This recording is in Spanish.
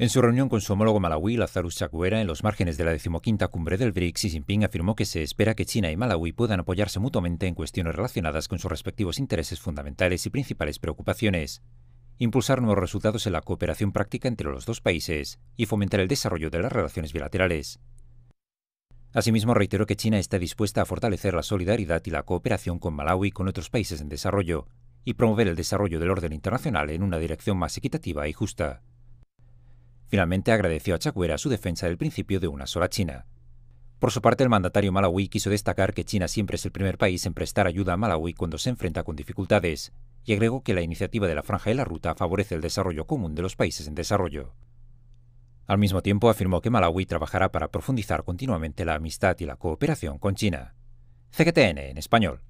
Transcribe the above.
En su reunión con su homólogo malawi, Lazarus Chakwera, en los márgenes de la decimoquinta cumbre del BRICS, Xi Jinping afirmó que se espera que China y Malawi puedan apoyarse mutuamente en cuestiones relacionadas con sus respectivos intereses fundamentales y principales preocupaciones, impulsar nuevos resultados en la cooperación práctica entre los dos países y fomentar el desarrollo de las relaciones bilaterales. Asimismo, reiteró que China está dispuesta a fortalecer la solidaridad y la cooperación con Malawi y con otros países en desarrollo, y promover el desarrollo del orden internacional en una dirección más equitativa y justa. Finalmente agradeció a Chacuera su defensa del principio de una sola China. Por su parte, el mandatario malawi quiso destacar que China siempre es el primer país en prestar ayuda a Malawi cuando se enfrenta con dificultades, y agregó que la iniciativa de la Franja y la Ruta favorece el desarrollo común de los países en desarrollo. Al mismo tiempo, afirmó que Malawi trabajará para profundizar continuamente la amistad y la cooperación con China. CGTN en español.